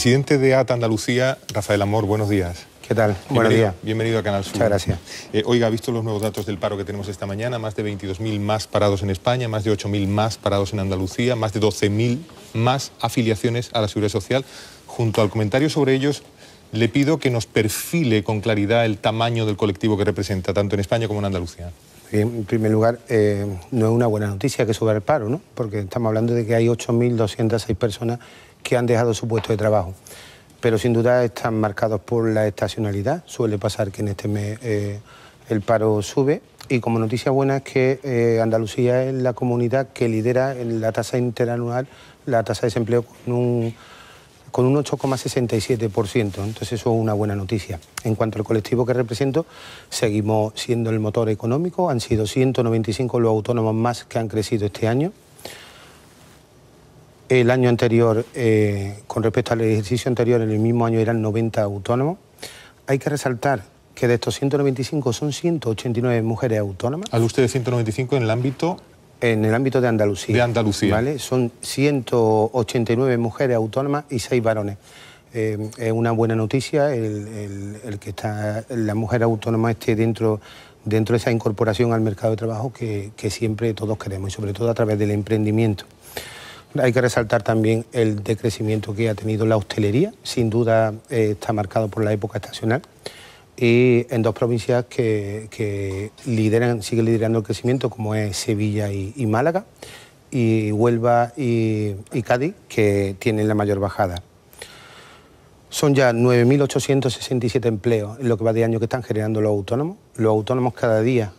Presidente de ATA Andalucía, Rafael Amor, buenos días. ¿Qué tal? buenos días. Bienvenido a Canal Sur. Muchas gracias. Eh, oiga, visto los nuevos datos del paro que tenemos esta mañana, más de 22.000 más parados en España, más de 8.000 más parados en Andalucía, más de 12.000 más afiliaciones a la Seguridad Social. Junto al comentario sobre ellos, le pido que nos perfile con claridad el tamaño del colectivo que representa, tanto en España como en Andalucía. En primer lugar, eh, no es una buena noticia que suba el paro, ¿no? Porque estamos hablando de que hay 8.206 personas que han dejado su puesto de trabajo. Pero sin duda están marcados por la estacionalidad. Suele pasar que en este mes eh, el paro sube. Y como noticia buena es que eh, Andalucía es la comunidad que lidera en la tasa interanual, la tasa de desempleo con un 8,67%. Entonces eso es una buena noticia. En cuanto al colectivo que represento, seguimos siendo el motor económico. Han sido 195 los autónomos más que han crecido este año. El año anterior, eh, con respecto al ejercicio anterior, en el mismo año eran 90 autónomos. Hay que resaltar que de estos 195 son 189 mujeres autónomas. ¿Al usted de 195 en el ámbito... En el ámbito de Andalucía. De Andalucía. ¿vale? Son 189 mujeres autónomas y 6 varones. Eh, es una buena noticia el, que está, la mujer autónoma esté dentro, dentro de esa incorporación al mercado de trabajo que siempre todos queremos y sobre todo a través del emprendimiento. Hay que resaltar también el decrecimiento que ha tenido la hostelería, sin duda eh, está marcado por la época estacional, y en dos provincias que, lideran, siguen liderando el crecimiento, como es Sevilla y, Málaga, y Huelva y, y Cádiz, que tienen la mayor bajada. Son ya 9.867 empleos en lo que va de año que están generando los autónomos. Los autónomos cada día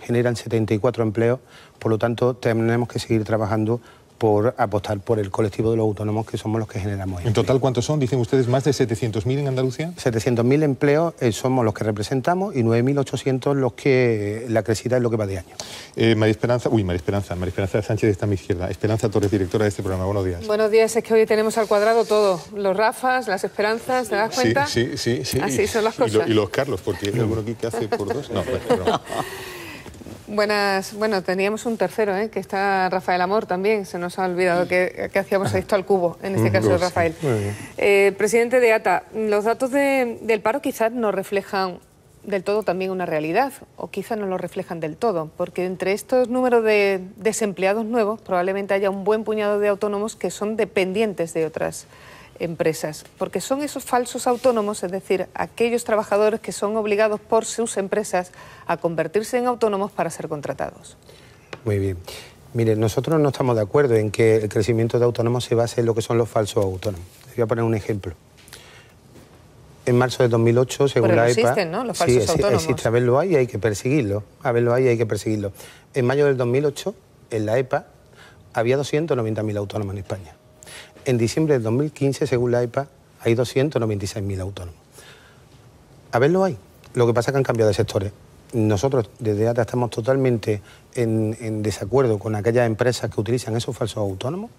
generan 74 empleos, por lo tanto tenemos que seguir trabajando por apostar por el colectivo de los autónomos que somos los que generamos. ¿En total cuántos son? Dicen ustedes más de 700.000 en Andalucía. 700.000 empleos eh, somos los que representamos y 9.800 los que la crecida es lo que va de año. Eh, María Esperanza, uy, María Esperanza, María Esperanza Sánchez está a mi izquierda. Esperanza Torres, directora de este programa. Buenos días. Buenos días, es que hoy tenemos al cuadrado todo. Los Rafas, las Esperanzas, ¿te das cuenta? Sí, sí, sí. sí. Así son las cosas. Y, los Carlos, porque hay alguno aquí que hace por dos. No, pues, no. Buenas, bueno, teníamos un tercero, ¿eh? que está Rafael Amor también, se nos ha olvidado que, hacíamos ah. esto al cubo, en este caso Rafael. Eh, presidente de ATA, los datos del paro quizás no reflejan del todo también una realidad, o quizás no lo reflejan del todo, porque entre estos números de desempleados nuevos probablemente haya un buen puñado de autónomos que son dependientes de otras empresas, porque son esos falsos autónomos, es decir, aquellos trabajadores que son obligados por sus empresas a convertirse en autónomos para ser contratados. Muy bien. Mire, nosotros no estamos de acuerdo en que el crecimiento de autónomos se base en lo que son los falsos autónomos. Les voy a poner un ejemplo. En marzo de 2008, según la EPA... existen, ¿no? Los falsos sí, autónomos. existe. A verlo hay y hay que perseguirlo. A verlo hay y hay que perseguirlo. En mayo del 2008, en la EPA, había 290.000 autónomos en España. En diciembre de 2015, según la IPA, e hay 296.000 autónomos. A ver, ¿lo hay. Lo que pasa es que han cambiado de sectores. Nosotros desde ATA estamos totalmente en, desacuerdo con aquellas empresas que utilizan esos falsos autónomos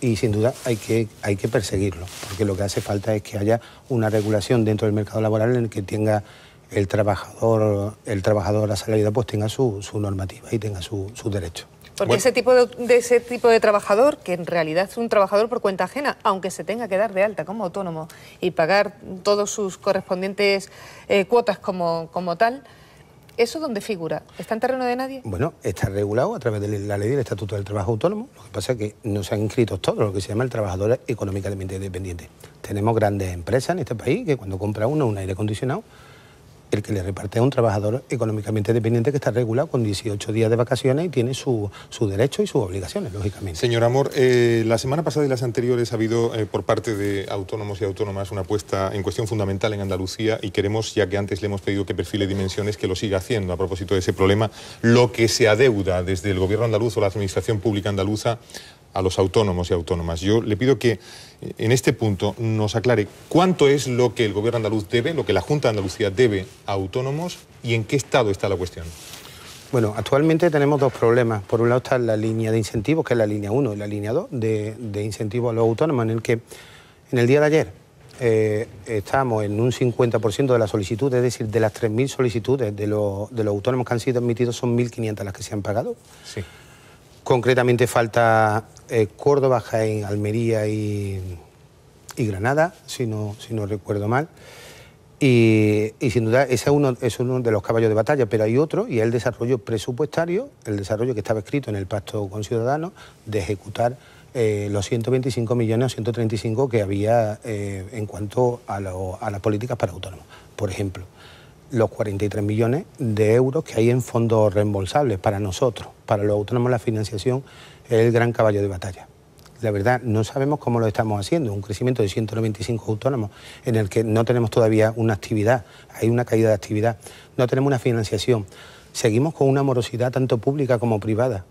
y sin duda hay que, hay que perseguirlo, porque lo que hace falta es que haya una regulación dentro del mercado laboral en el que tenga el trabajador, el trabajador pues tenga su, normativa y tenga sus derechos. Porque ese, tipo de, ese tipo de trabajador, que en realidad es un trabajador por cuenta ajena, aunque se tenga que dar de alta como autónomo y pagar todos sus correspondientes eh, cuotas como, como tal, ¿Eso dónde figura? ¿Está en terreno de nadie? Bueno, está regulado a través de la ley del Estatuto del Trabajo Autónomo. Lo que pasa es que no se han inscrito todos lo que se llama el trabajador económicamente independiente. Tenemos grandes empresas en este país que cuando compra uno un aire acondicionado el que le reparte a un trabajador económicamente dependiente que está regulado con 18 días de vacaciones y tiene su, derecho y sus obligaciones, lógicamente. Señor Amor, eh, la semana pasada y las anteriores ha habido eh, por parte de autónomos y autónomas una apuesta en cuestión fundamental en Andalucía y queremos, ya que antes le hemos pedido que perfile dimensiones, que lo siga haciendo a propósito de ese problema, lo que se adeuda desde el gobierno andaluz o la administración pública andaluza a los autónomos y autónomas. Yo le pido que en este punto nos aclare cuánto es lo que el Gobierno andaluz debe, lo que la Junta de Andalucía debe a autónomos y en qué estado está la cuestión. Bueno, actualmente tenemos dos problemas. Por un lado está la línea de incentivos, que es la línea 1 y la línea 2 de, incentivos a los autónomos, en el que en el día de ayer eh, estábamos en un 50% de las solicitudes, es decir, de las 3.000 solicitudes de, los autónomos que han sido admitidos, son 1.500 las que se han pagado. Sí. Concretamente falta eh, Córdoba, Jaén, Almería y, Granada, si no, si no recuerdo mal. Y, sin duda ese es uno, de los caballos de batalla, pero hay otro y es el desarrollo presupuestario, el desarrollo que estaba escrito en el Pacto con Ciudadanos de ejecutar eh, los 125 millones o 135 que había eh, en cuanto a, a las políticas para autónomos, por ejemplo los 43 millones de euros que hay en fondos reembolsables para nosotros, para los autónomos la financiación es el gran caballo de batalla. La verdad, no sabemos cómo lo estamos haciendo. Un crecimiento de 195 autónomos en el que no tenemos todavía una actividad, hay una caída de actividad, no tenemos una financiación. Seguimos con una morosidad tanto pública como privada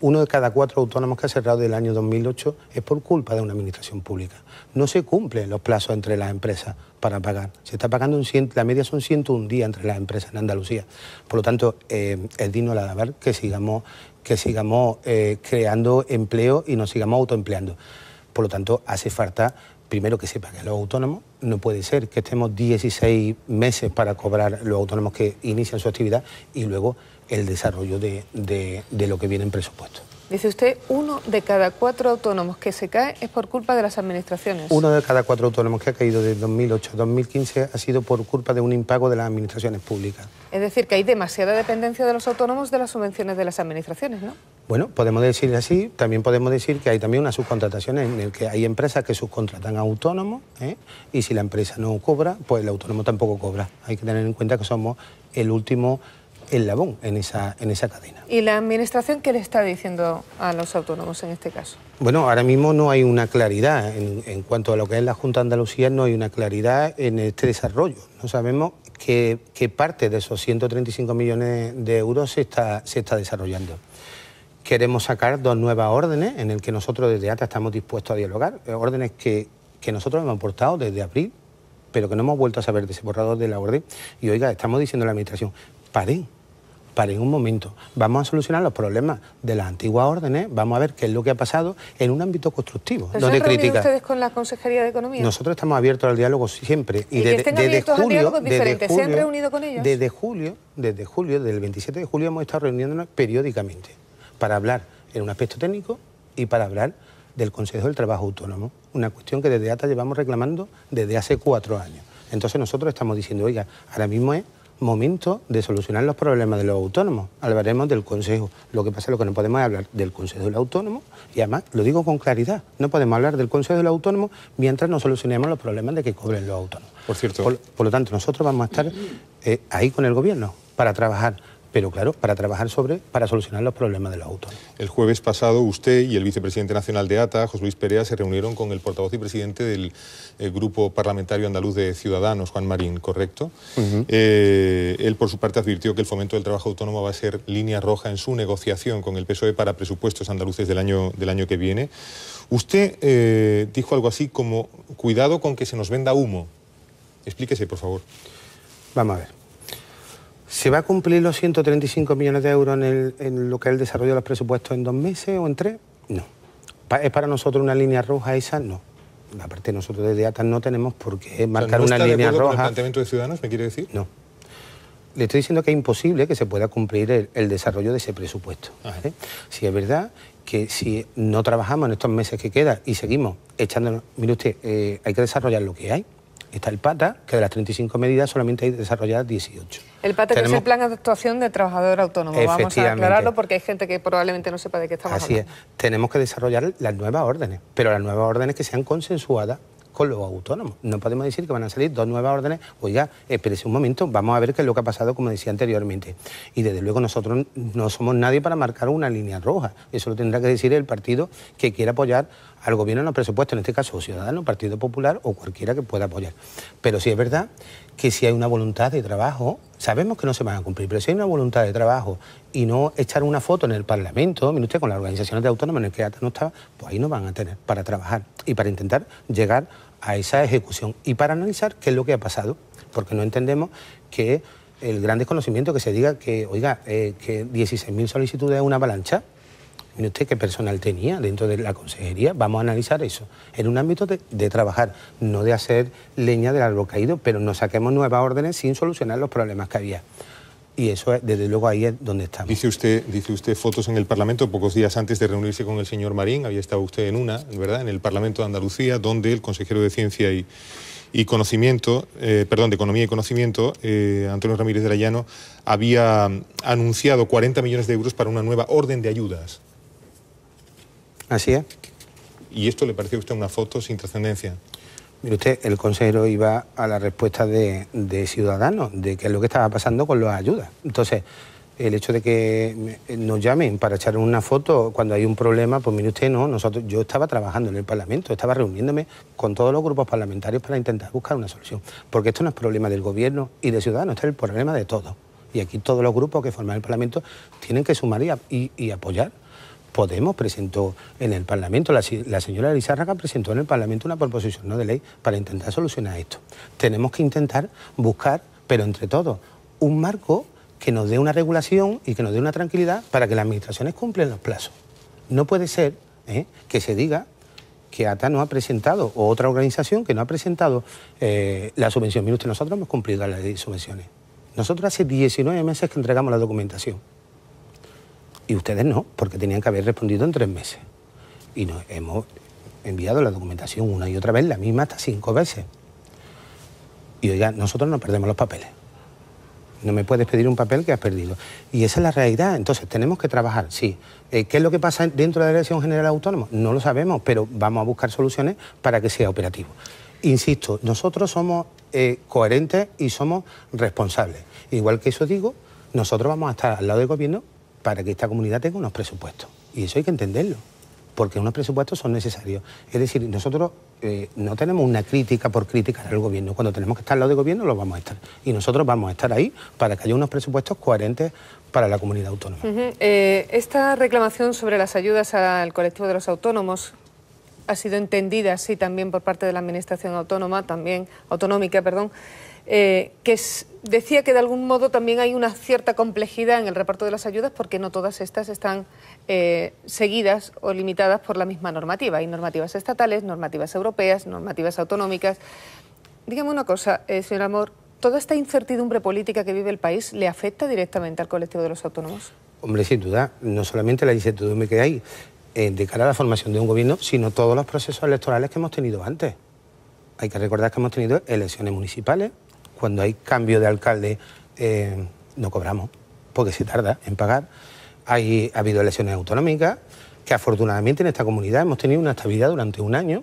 uno de cada cuatro autónomos que ha cerrado del año 2008 es por culpa de una administración pública. No se cumplen los plazos entre las empresas para pagar. Se está pagando, un la media son 101 días entre las empresas en Andalucía. Por lo tanto, el eh, es digno la de haber que sigamos, que sigamos eh, creando empleo y nos sigamos autoempleando. Por lo tanto, hace falta primero que se paguen los autónomos. No puede ser que estemos 16 meses para cobrar los autónomos que inician su actividad y luego el desarrollo de, lo que viene en presupuesto. Dice usted, uno de cada cuatro autónomos que se cae es por culpa de las administraciones. Uno de cada cuatro autónomos que ha caído de 2008 a 2015 ha sido por culpa de un impago de las administraciones públicas. Es decir, que hay demasiada dependencia de los autónomos de las subvenciones de las administraciones, ¿no? Bueno, podemos decir así, también podemos decir que hay también una subcontratación en el que hay empresas que subcontratan a autónomos ¿eh? y si la empresa no cobra, pues el autónomo tampoco cobra. Hay que tener en cuenta que somos el último labón en esa, en esa cadena. ¿Y la Administración qué le está diciendo a los autónomos en este caso? Bueno, ahora mismo no hay una claridad en, cuanto a lo que es la Junta de Andalucía, no hay una claridad en este desarrollo. No sabemos qué, parte de esos 135 millones de euros se está, se está desarrollando queremos sacar dos nuevas órdenes en el que nosotros desde ATA estamos dispuestos a dialogar, eh, órdenes que, que nosotros hemos aportado desde abril, pero que no hemos vuelto a saber de ese borrador de la orden. Y oiga, estamos diciendo a la Administración, paren, para en un momento, vamos a solucionar los problemas de las antiguas órdenes, vamos a ver qué es lo que ha pasado en un ámbito constructivo. donde critica. ustedes con la Consejería de Economía? Nosotros estamos abiertos al diálogo siempre. Y, desde, julio, desde julio, ¿Se reunido con ellos? Desde julio, desde julio, desde el 27 de julio hemos estado reuniéndonos periódicamente para hablar en un aspecto técnico y para hablar del Consejo del Trabajo Autónomo, una cuestión que desde ATA llevamos reclamando desde hace cuatro años. Entonces nosotros estamos diciendo, oiga, ahora mismo es momento de solucionar los problemas de los autónomos. Hablaremos del Consejo. Lo que pasa es que no podemos hablar del Consejo del Autónomo y además lo digo con claridad, no podemos hablar del Consejo del Autónomo mientras no solucionemos los problemas de que cobren los autónomos. Por cierto. Por, lo tanto, nosotros vamos a estar eh, ahí con el Gobierno para trabajar pero claro, para trabajar sobre, para solucionar los problemas de los autónomos. El jueves pasado usted y el vicepresidente nacional de ATA, José Luis Perea, se reunieron con el portavoz y presidente del eh, Grupo Parlamentario Andaluz de Ciudadanos, Juan Marín, ¿correcto? Eh, él, por su parte, advirtió que el fomento del trabajo autónomo va a ser línea roja en su negociación con el PSOE para presupuestos andaluces del año, del año que viene. Usted eh, dijo algo así como, cuidado con que se nos venda humo. Explíquese, por favor. Vamos a ver. ¿Se va a cumplir los 135 millones de euros en, lo que es el desarrollo de los presupuestos en dos meses o en tres? No. ¿Es para nosotros una línea roja esa? No. Aparte, nosotros desde ATAN no tenemos por qué marcar una línea roja. Con el planteamiento de Ciudadanos, me quiere decir? No. Le estoy diciendo que es imposible que se pueda cumplir el, desarrollo de ese presupuesto. ¿eh? Si es verdad que si no trabajamos en estos meses que quedan y seguimos echándonos, mire usted, eh, hay que desarrollar lo que hay. Está el PATA, que de las 35 medidas solamente hay desarrolladas 18. El PATA que es el Plan de Actuación de Trabajador Autónomo. Vamos a aclararlo porque hay gente que probablemente no sepa de qué estamos hablando. Así es. Tenemos que desarrollar las nuevas órdenes, pero las nuevas órdenes que sean consensuadas con los autónomos. No podemos decir que van a salir dos nuevas órdenes. Oiga, espérese un momento, vamos a ver qué es lo que ha pasado, como decía anteriormente. Y desde luego nosotros no somos nadie para marcar una línea roja. Eso lo tendrá que decir el partido que quiera apoyar al gobierno en los presupuestos, en este caso Ciudadanos, Partido Popular o cualquiera que pueda apoyar. Pero sí es verdad que si hay una voluntad de trabajo Sabemos que no se van a cumplir, pero si hay una voluntad de trabajo y no echar una foto en el Parlamento, mire usted, con las organizaciones de autónomas en el que no estaba, pues ahí no van a tener para trabajar y para intentar llegar a esa ejecución y para analizar qué es lo que ha pasado, porque no entendemos que el gran desconocimiento que se diga que, oiga, eh, que 16.000 solicitudes es una avalancha, Mire usted qué personal tenía dentro de la consejería. Vamos a analizar eso. En un ámbito de, trabajar, no de hacer leña del árbol caído, pero no saquemos nuevas órdenes sin solucionar los problemas que había. Y eso, desde luego, ahí es donde estamos. Dice usted, dice usted fotos en el Parlamento, pocos días antes de reunirse con el señor Marín, había estado usted en una, ¿verdad?, en el Parlamento de Andalucía, donde el consejero de Ciencia y, Conocimiento, eh, perdón, de Economía y Conocimiento, eh, Antonio Ramírez de Llano, había anunciado 40 millones de euros para una nueva orden de ayudas Así es. ¿Y esto le pareció a usted una foto sin trascendencia? Mire usted, el consejero iba a la respuesta de, Ciudadanos, de qué es lo que estaba pasando con las ayudas. Entonces, el hecho de que nos llamen para echar una foto cuando hay un problema, pues mire usted, no, nosotros, yo estaba trabajando en el Parlamento, estaba reuniéndome con todos los grupos parlamentarios para intentar buscar una solución. Porque esto no es problema del gobierno y de Ciudadanos, este es el problema de todos. Y aquí todos los grupos que forman el Parlamento tienen que sumar y apoyar. Podemos presentó en el Parlamento, la, señora Lizárraga presentó en el Parlamento una proposición de ley para intentar solucionar esto. Tenemos que intentar buscar, pero entre todos, un marco que nos dé una regulación y que nos dé una tranquilidad para que las administraciones cumplan los plazos. No puede ser ¿eh? que se diga que ATA no ha presentado, o otra organización que no ha presentado eh, la subvención. Mire usted, nosotros hemos cumplido la ley de subvenciones. Nosotros hace 19 meses que entregamos la documentación y ustedes no, porque tenían que haber respondido en tres meses. Y nos hemos enviado la documentación una y otra vez, la misma hasta cinco veces. Y oiga, nosotros no perdemos los papeles. No me puedes pedir un papel que has perdido. Y esa es la realidad. Entonces, tenemos que trabajar, sí. Eh, ¿Qué es lo que pasa dentro de la Dirección General Autónoma? No lo sabemos, pero vamos a buscar soluciones para que sea operativo. Insisto, nosotros somos eh, coherentes y somos responsables. Igual que eso digo, nosotros vamos a estar al lado del gobierno para que esta comunidad tenga unos presupuestos. Y eso hay que entenderlo, porque unos presupuestos son necesarios. Es decir, nosotros eh, no tenemos una crítica por crítica al gobierno. Cuando tenemos que estar al lado del gobierno, lo vamos a estar. Y nosotros vamos a estar ahí para que haya unos presupuestos coherentes para la comunidad autónoma. Eh, esta reclamación sobre las ayudas al colectivo de los autónomos ha sido entendida así también por parte de la Administración autónoma, también autonómica, perdón. Eh, que decía que de algún modo también hay una cierta complejidad en el reparto de las ayudas porque no todas estas están eh, seguidas o limitadas por la misma normativa. Hay normativas estatales, normativas europeas, normativas autonómicas. Dígame una cosa, eh, señor Amor, ¿toda esta incertidumbre política que vive el país le afecta directamente al colectivo de los autónomos? Hombre, sin duda, no solamente la incertidumbre que hay de cara a la formación de un gobierno, sino todos los procesos electorales que hemos tenido antes. Hay que recordar que hemos tenido elecciones municipales, cuando hay cambio de alcalde eh, no cobramos, porque se tarda en pagar. Hay, ha habido elecciones autonómicas, que afortunadamente en esta comunidad hemos tenido una estabilidad durante un año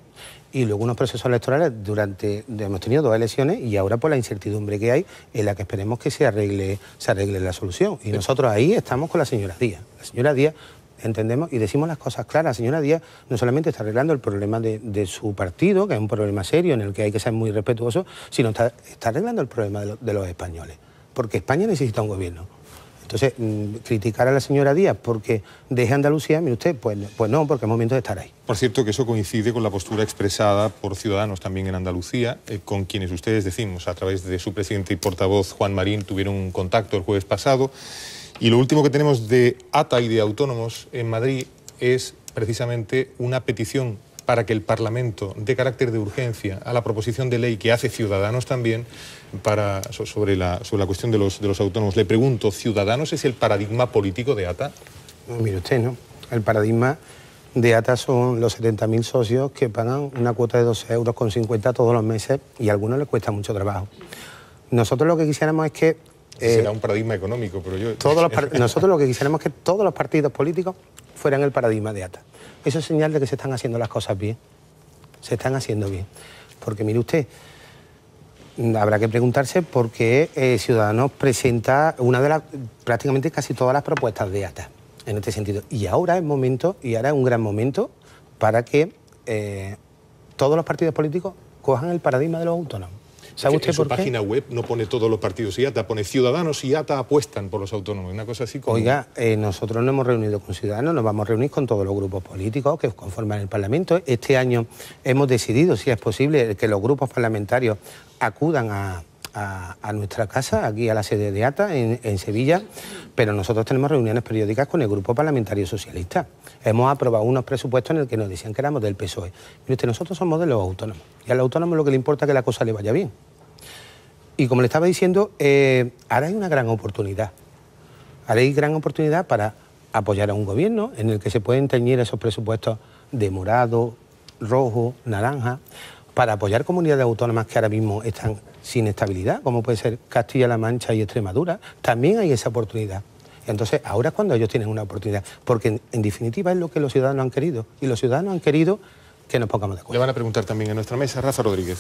y luego unos procesos electorales durante hemos tenido dos elecciones y ahora por la incertidumbre que hay en la que esperemos que se arregle se arregle la solución y nosotros ahí estamos con la señora Díaz la señora Díaz entendemos y decimos las cosas claras. ...la Señora Díaz no solamente está arreglando el problema de, su partido, que es un problema serio en el que hay que ser muy respetuoso, sino está, arreglando el problema de, los españoles, porque España necesita un gobierno. Entonces, mm, criticar a la señora Díaz porque deje Andalucía, mire usted, pues, pues no, porque es momento de estar ahí. Por cierto, que eso coincide con la postura expresada por ciudadanos también en Andalucía, eh, con quienes ustedes decimos, a través de su presidente y portavoz Juan Marín, tuvieron un contacto el jueves pasado. Y lo último que tenemos de ATA y de autónomos en Madrid es precisamente una petición para que el Parlamento dé carácter de urgencia a la proposición de ley que hace Ciudadanos también para, sobre, la, cuestión de los, autónomos. Le pregunto, ¿Ciudadanos es el paradigma político de ATA? mire usted, ¿no? El paradigma de ATA son los 70.000 socios que pagan una cuota de 12 euros con 50 todos los meses y a algunos les cuesta mucho trabajo. Nosotros lo que quisiéramos es que eh, será un paradigma económico, pero yo... Todos nosotros lo que quisiéramos es que todos los partidos políticos fueran el paradigma de ATA. Eso es señal de que se están haciendo las cosas bien. Se están haciendo bien. Porque mire usted, mm, habrá que preguntarse por qué eh, Ciudadanos presenta una de las, prácticamente casi todas las propuestas de ATA en este sentido. Y ahora es momento, y ahora es un gran momento para que eh, todos los partidos políticos cojan el paradigma de los autónomos. ¿Sabe usted en su página web no pone todos los partidos y ata, pone Ciudadanos y ata apuestan por los autónomos, una cosa así como... Oiga, eh, nosotros no hemos reunido con Ciudadanos, nos vamos a reunir con todos los grupos políticos que conforman el Parlamento. Este año hemos decidido, si es posible, que los grupos parlamentarios acudan a a, nuestra casa, aquí a la sede de ATA, en, Sevilla, pero nosotros tenemos reuniones periódicas con el Grupo Parlamentario Socialista. Hemos aprobado unos presupuestos en los que nos decían que éramos del PSOE. Mire usted, nosotros somos de los autónomos, y al autónomo lo que le importa es que la cosa le vaya bien. Y como le estaba diciendo, eh, ahora hay una gran oportunidad. Ahora hay gran oportunidad para apoyar a un gobierno en el que se pueden teñir esos presupuestos de morado, rojo, naranja, para apoyar comunidades autónomas que ahora mismo están sin estabilidad, como puede ser Castilla-La Mancha y Extremadura. También hay esa oportunidad. Entonces, ahora es cuando ellos tienen una oportunidad, porque en, en definitiva es lo que los ciudadanos han querido. Y los ciudadanos han querido que nos pongamos de acuerdo. Le van a preguntar también en nuestra mesa Rafa Rodríguez.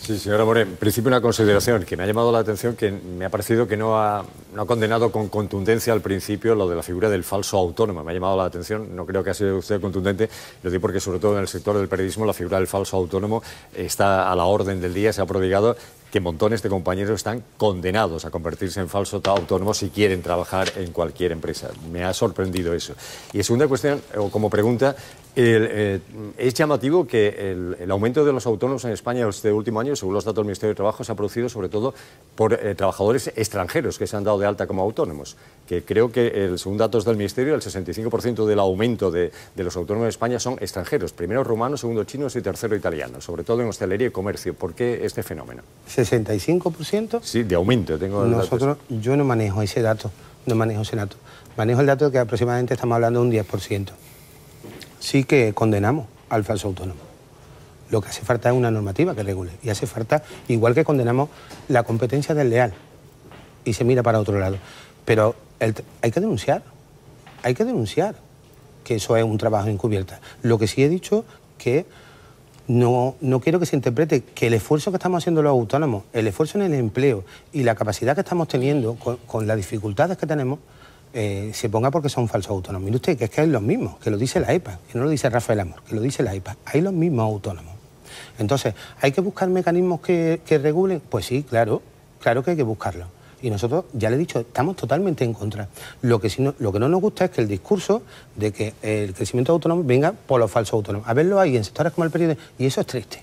Sí, señora Moré, en principio una consideración que me ha llamado la atención, que me ha parecido que no ha, no ha condenado con contundencia al principio lo de la figura del falso autónomo. Me ha llamado la atención, no creo que ha sido usted contundente, lo digo porque sobre todo en el sector del periodismo la figura del falso autónomo está a la orden del día, se ha prodigado que montones de compañeros están condenados a convertirse en falso autónomo... si quieren trabajar en cualquier empresa. Me ha sorprendido eso. Y segunda cuestión, o como pregunta, eh, es llamativo que el, aumento de los autónomos en España este último año, según los datos del Ministerio de Trabajo, se ha producido sobre todo por eh, trabajadores extranjeros que se han dado de alta como autónomos. Que creo que, según datos del Ministerio, el 65% del aumento de, los autónomos en España son extranjeros. Primero rumanos, segundo chinos y tercero italianos, sobre todo en hostelería y comercio. ¿Por qué este fenómeno? ¿65%? Sí, de aumento. Tengo Nosotros, yo no manejo ese dato, no manejo ese dato. Manejo el dato de que aproximadamente estamos hablando de un 10% sí que condenamos al falso autónomo. Lo que hace falta es una normativa que regule. Y hace falta, igual que condenamos la competencia del leal y se mira para otro lado. Pero hay que denunciar, hay que denunciar que eso es un trabajo encubierta. Lo que sí he dicho que no, quiero que se interprete que el esfuerzo que estamos haciendo los autónomos, el esfuerzo en el empleo y la capacidad que estamos teniendo con las dificultades que tenemos, eh, se ponga porque son falsos autónomos. Mire usted que es que hay los mismos, que lo dice la EPA, que no lo dice Rafael Amor, que lo dice la EPA. Hay los mismos autónomos. Entonces, ¿hay que buscar mecanismos que, que regulen? Pues sí, claro, claro que hay que buscarlo y nosotros, ya le he dicho, estamos totalmente en contra. Lo que, no, lo que no nos gusta es que el discurso de que el crecimiento autónomo venga por los falsos autónomos. A verlo ahí en sectores como el periódico... y eso es triste.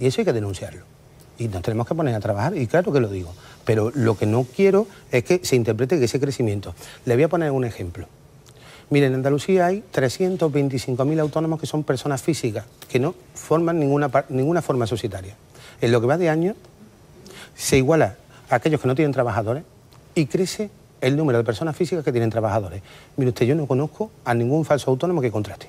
Y eso hay que denunciarlo. Y nos tenemos que poner a trabajar, y claro que lo digo. Pero lo que no quiero es que se interprete que ese crecimiento. Le voy a poner un ejemplo. Miren, en Andalucía hay 325.000 autónomos que son personas físicas, que no forman ninguna, ninguna forma societaria. En lo que va de año, se iguala a aquellos que no tienen trabajadores y crece el número de personas físicas que tienen trabajadores. Mire usted, yo no conozco a ningún falso autónomo que contraste.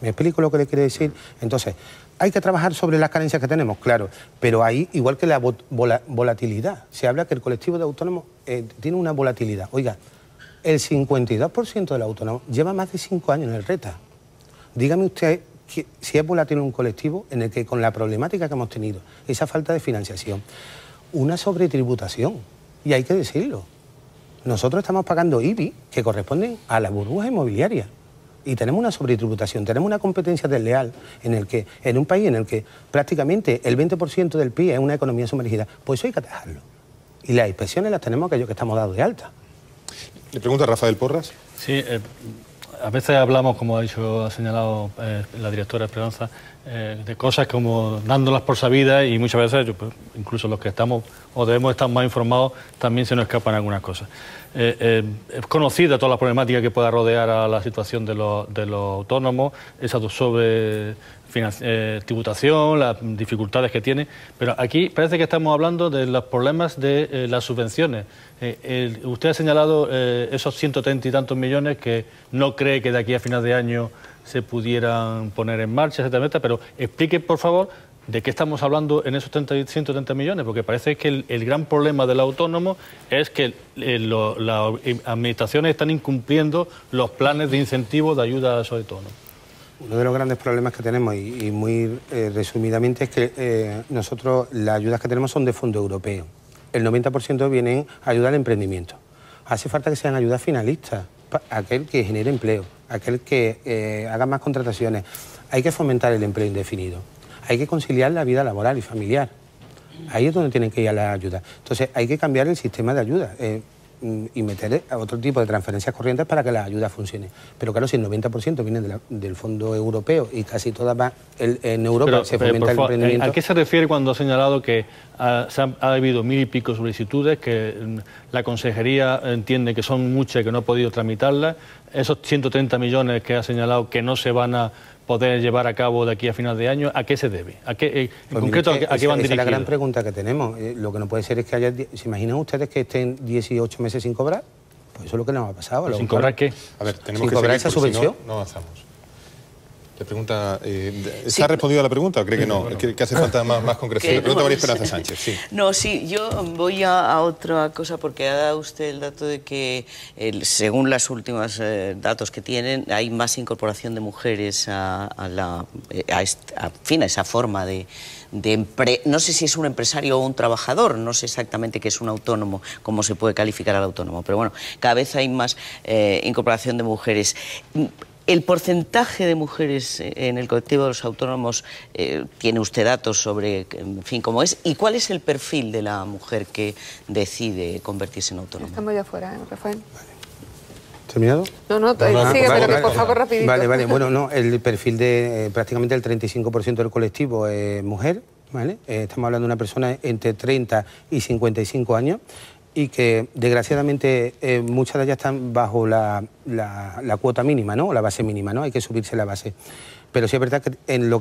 ¿Me explico lo que le quiere decir? Entonces, hay que trabajar sobre las carencias que tenemos, claro, pero hay, igual que la volatilidad, se habla que el colectivo de autónomos eh, tiene una volatilidad. Oiga, el 52% del autónomo lleva más de cinco años en el RETA. Dígame usted si es volátil un colectivo en el que con la problemática que hemos tenido, esa falta de financiación, una sobretributación, y hay que decirlo, nosotros estamos pagando IBI que corresponden a la burbuja inmobiliaria y tenemos una sobretributación, tenemos una competencia desleal en el que en un país en el que prácticamente el 20% del PIB es una economía sumergida, pues eso hay que atajarlo. Y las inspecciones las tenemos aquellos que estamos dados de alta. Le pregunta Rafael Porras. Sí, eh, a veces hablamos, como ha dicho, ha señalado eh, la directora Esperanza, eh, de cosas como dándolas por sabidas y muchas veces, pues, incluso los que estamos o debemos estar más informados, también se nos escapan algunas cosas. Eh, eh, es conocida toda la problemática que pueda rodear a la situación de los, de los autónomos, esa sobre tributación, las dificultades que tiene, pero aquí parece que estamos hablando de los problemas de las subvenciones. usted ha señalado esos 130 y tantos millones que no cree que de aquí a final de año se pudieran poner en marcha, etcétera, etcétera. Pero explique, por favor, de qué estamos hablando en esos 130 millones, porque parece que el, gran problema del autónomo es que eh, las administraciones están incumpliendo los planes de incentivos de ayuda a esos autónomos. Uno de los grandes problemas que tenemos, y, muy eh, resumidamente, es que eh, nosotros las ayudas que tenemos son de fondo europeo. El 90% vienen a ayudar al emprendimiento. Hace falta que sean ayudas finalistas aquel que genere empleo, aquel que eh, haga más contrataciones. Hay que fomentar el empleo indefinido. Hay que conciliar la vida laboral y familiar. Ahí es donde tienen que ir a las ayudas. Entonces, hay que cambiar el sistema de ayudas. Eh, y meter a otro tipo de transferencias corrientes para que la ayuda funcione. Pero claro, si el 90% viene del Fondo Europeo y casi todas va en Europa, se eh, fomenta el eh, emprendimiento. ¿A qué se refiere cuando ha señalado que ah, ha, ha, habido mil y pico solicitudes, que mm, la consejería entiende que son muchas y que no ha podido tramitarlas? Esos 130 millones que ha señalado que no se van a poder llevar a cabo de aquí a final de año? ¿A qué se debe? ¿A qué, eh, en pues concreto, ¿a, qué, van Esa es la gran pregunta que tenemos. Eh, lo que no puede ser es que haya... ¿Se imaginan ustedes que estén 18 meses sin cobrar? Pues eso es lo que nos ha pasado. ¿Sin cobrar qué? A ver, tenemos sin que cobrar esa subvención. no avanzamos pregunta, ¿se eh, ha respondido a la pregunta o cree que no? ¿Qué hace falta más, concreción. pregunta María Esperanza Sánchez. No, sí, yo voy a, otra cosa porque ha dado usted el dato de que según los últimos eh, datos que tienen hay más incorporación de mujeres a, la, eh, a, esa forma de, no sé si es un empresario o un trabajador, no sé exactamente qué es un autónomo, cómo se puede calificar al autónomo, pero bueno, cada vez hay más incorporación de mujeres. El porcentaje de mujeres eh, en el colectivo de los autónomos, eh, ¿tiene usted datos sobre, en fin, cómo es? ¿Y cuál es el perfil de la mujer que decide convertirse en autónoma? Estamos ya fuera, ¿eh, Rafael. ¿Terminado? No, no, sigue, pero por favor, rapidito. Vale, vale, bueno, no, el perfil de prácticamente el 35% del colectivo es mujer, ¿vale? estamos hablando de una persona entre 30 y 55 años y que desgraciadamente eh, muchas de ellas están bajo la, la, cuota mínima, ¿no? la base mínima, ¿no? Hay que subirse la base. Pero sí es verdad que en lo